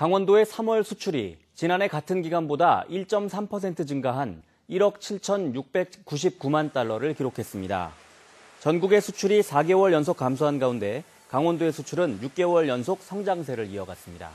강원도의 3월 수출이 지난해 같은 기간보다 1.3% 증가한 1억 7,699만 달러를 기록했습니다. 전국의 수출이 4개월 연속 감소한 가운데 강원도의 수출은 6개월 연속 성장세를 이어갔습니다.